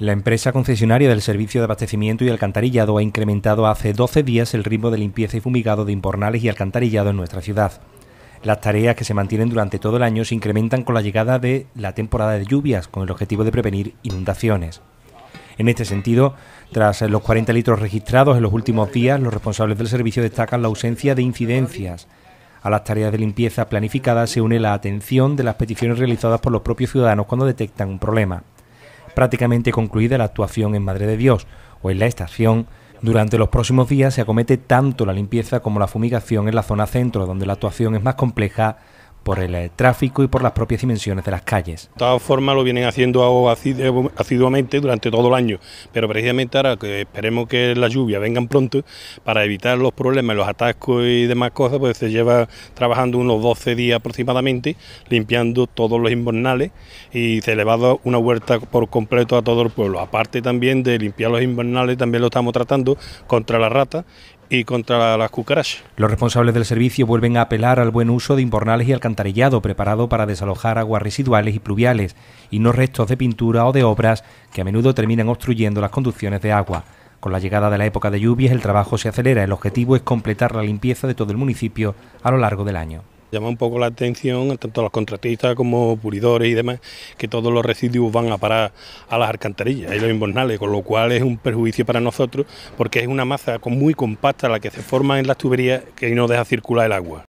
La empresa concesionaria del Servicio de Abastecimiento y Alcantarillado ha incrementado hace 12 días el ritmo de limpieza y fumigado de impornales y alcantarillado en nuestra ciudad. Las tareas que se mantienen durante todo el año se incrementan con la llegada de la temporada de lluvias, con el objetivo de prevenir inundaciones. En este sentido, tras los 40 litros registrados en los últimos días, los responsables del servicio destacan la ausencia de incidencias. A las tareas de limpieza planificadas se une la atención de las peticiones realizadas por los propios ciudadanos cuando detectan un problema prácticamente concluida la actuación en Madre de Dios o en la estación, durante los próximos días se acomete tanto la limpieza como la fumigación en la zona centro, donde la actuación es más compleja por el eh, tráfico y por las propias dimensiones de las calles. De todas formas lo vienen haciendo asiduamente durante todo el año, pero precisamente ahora que esperemos que las lluvias vengan pronto para evitar los problemas, los atascos y demás cosas, pues se lleva trabajando unos 12 días aproximadamente limpiando todos los invernales y se le va a dar una vuelta por completo a todo el pueblo. Aparte también de limpiar los invernales, también lo estamos tratando contra la rata y contra las cucarachas. Los responsables del servicio vuelven a apelar al buen uso de imbornales y alcantarillado preparado para desalojar aguas residuales y pluviales y no restos de pintura o de obras que a menudo terminan obstruyendo las conducciones de agua. Con la llegada de la época de lluvias el trabajo se acelera. El objetivo es completar la limpieza de todo el municipio a lo largo del año. Llama un poco la atención, tanto a los contratistas como puridores y demás, que todos los residuos van a parar a las alcantarillas y los invernales, con lo cual es un perjuicio para nosotros porque es una masa muy compacta la que se forma en las tuberías que no deja circular el agua.